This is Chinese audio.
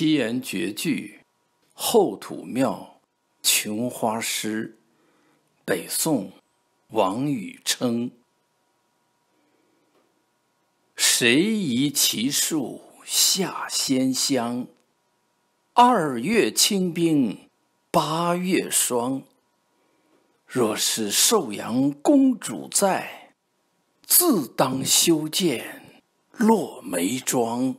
七言绝句，《后土庙琼花诗》，北宋，王禹偁。谁移其树下仙乡？二月清冰，八月霜。若是寿阳公主在，自当修建落梅庄。